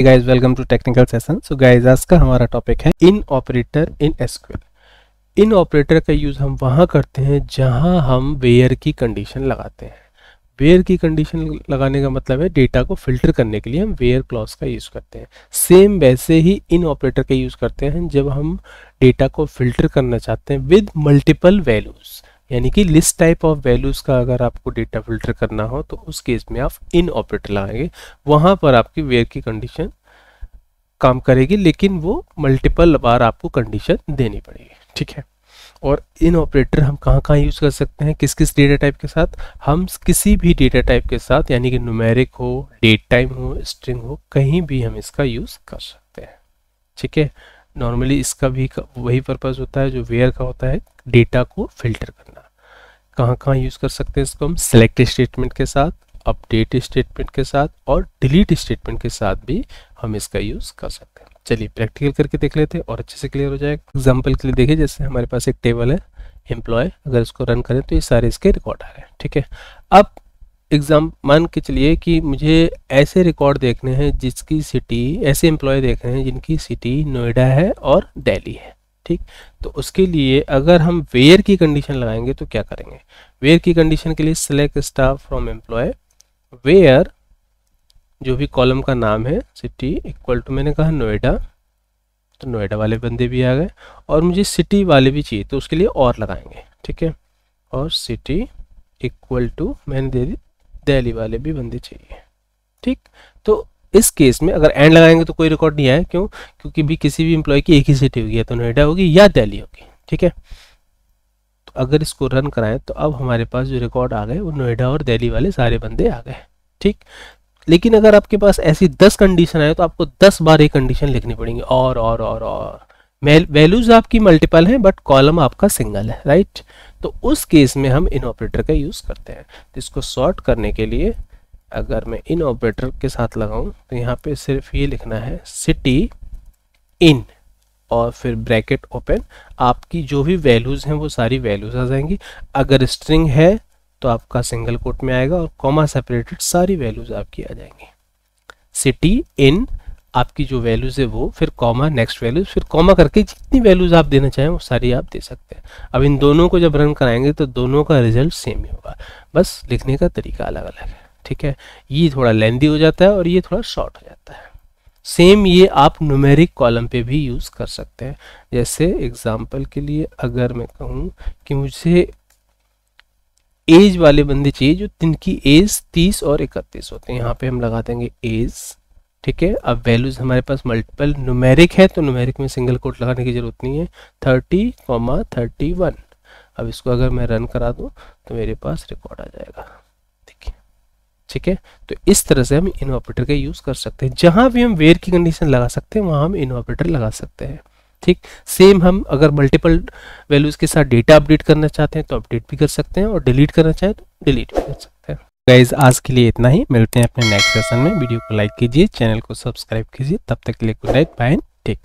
Hey welcome to technical session so so आज का हमारा टॉपिक है in operator in SQL in operator का यूज हम वहां करते हैं जहां हम वेयर की कंडीशन लगाते हैं वेयर की कंडीशन लगाने का मतलब है डेटा को फिल्टर करने के लिए हम वेयर क्लॉज का यूज़ करते हैं सेम वैसे ही इन ऑपरेटर का यूज़ करते हैं जब हम डेटा को फिल्टर करना चाहते हैं विद मल्टीपल वैल्यूज़ यानी कि लिस्ट टाइप ऑफ वैल्यूज़ का अगर आपको डेटा फिल्टर करना हो तो उस केस में आप इन ऑपरेटर लगाएंगे वहाँ पर आपकी वेयर की कंडीशन काम करेगी लेकिन वो मल्टीपल बार आपको कंडीशन देनी पड़ेगी ठीक है और इन ऑपरेटर हम कहाँ कहाँ यूज़ कर सकते हैं किस किस डेटा टाइप के साथ हम किसी भी डेटा टाइप के साथ यानी कि न्यूमेरिक हो डेट टाइम हो स्ट्रिंग हो कहीं भी हम इसका यूज़ कर सकते हैं ठीक है नॉर्मली इसका भी वही पर्पज़ होता है जो वेयर का होता है डेटा को फिल्टर करना कहाँ कहाँ यूज़ कर सकते हैं इसको हम सेलेक्ट स्टेटमेंट के साथ अपडेट स्टेटमेंट के साथ और डिलीट स्टेटमेंट के साथ भी हम इसका यूज़ कर सकते हैं चलिए प्रैक्टिकल करके देख लेते हैं और अच्छे से क्लियर हो जाएगा एग्जाम्पल के लिए देखिए जैसे हमारे पास एक टेबल है एम्प्लॉय अगर इसको रन करें तो ये सारे इसके रिकॉर्ड आ रहे हैं ठीक है अब एग्जाम मान के चलिए कि मुझे ऐसे रिकॉर्ड देखने हैं जिसकी सिटी ऐसे एम्प्लॉय देखने हैं जिनकी सिटी नोएडा है और दिल्ली है ठीक तो उसके लिए अगर हम वेयर की कंडीशन लगाएंगे तो क्या करेंगे वेयर की कंडीशन के लिए select staff from employee where जो भी कॉलम का नाम है सिटी इक्वल टू मैंने कहा नोएडा तो नोएडा वाले बंदे भी आ गए और मुझे सिटी वाले भी चाहिए तो उसके लिए और लगाएंगे ठीक है और सिटी इक्वल टू मैंने दे दी दिल्ली वाले भी बंदे चाहिए ठीक तो इस केस में अगर एंड लगाएंगे तो कोई रिकॉर्ड नहीं आया क्यों क्योंकि भी किसी भी इंप्लॉय की एक ही सिटी होगी या तो नोएडा होगी या दिल्ली होगी ठीक है तो अगर इसको रन कराएं तो अब हमारे पास जो रिकॉर्ड आ गए वो नोएडा और दिल्ली वाले सारे बंदे आ गए ठीक लेकिन अगर आपके पास ऐसी दस कंडीशन आए तो आपको दस बार ये कंडीशन लिखनी पड़ेंगी और और और और वैल्यूज आपकी मल्टीपल हैं बट कॉलम आपका सिंगल है राइट तो उस केस में हम इन ऑपरेटर का यूज़ करते हैं तो इसको सॉर्ट करने के लिए अगर मैं इन ऑपरेटर के साथ लगाऊं तो यहाँ पे सिर्फ ये लिखना है सिटी इन और फिर ब्रैकेट ओपन आपकी जो भी वैल्यूज़ हैं वो सारी वैल्यूज़ आ जाएंगी अगर स्ट्रिंग है तो आपका सिंगल कोट में आएगा और कॉमा सेपरेटेड सारी वैल्यूज़ आपकी आ जाएंगी सिटी इन आपकी जो वैल्यूज़ है वो फिर कॉमा नेक्स्ट वैल्यूज फिर कॉमा करके जितनी वैल्यूज़ आप देना चाहें वो सारी आप दे सकते हैं अब इन दोनों को जब रन कराएंगे तो दोनों का रिजल्ट सेम ही होगा बस लिखने का तरीका अलग अलग है ठीक है ये थोड़ा लेंदी हो जाता है और ये थोड़ा शॉर्ट हो जाता है सेम ये आप नुमेरिक कॉलम पे भी यूज़ कर सकते हैं जैसे एग्जाम्पल के लिए अगर मैं कहूँ कि मुझे एज वाले बंदे चाहिए जो जिनकी एज तीस और इकतीस होते हैं यहाँ पे हम लगा देंगे एज ठीक है अब वैल्यूज़ हमारे पास मल्टीपल नुमेरिक है तो नुमेरिक में सिंगल कोट लगाने की ज़रूरत नहीं है थर्टी कॉमा थर्टी वन अब इसको अगर मैं रन करा दूँ तो मेरे पास रिकॉर्ड आ जाएगा देखिए ठीक है तो इस तरह से हम इन का यूज़ कर सकते हैं जहां भी हम वेयर की कंडीशन लगा सकते हैं वहां हम इन लगा सकते हैं ठीक सेम हम अगर मल्टीपल वैल्यूज़ के साथ डेटा अपडेट करना चाहते हैं तो अपडेट भी कर सकते हैं और डिलीट करना चाहें तो डिलीट भी कर सकते हैं गाइज आज के लिए इतना ही मिलते हैं अपने नेक्स्ट सेशन में वीडियो को लाइक कीजिए चैनल को सब्सक्राइब कीजिए तब तक के लिए गुड नाइट बाय टेक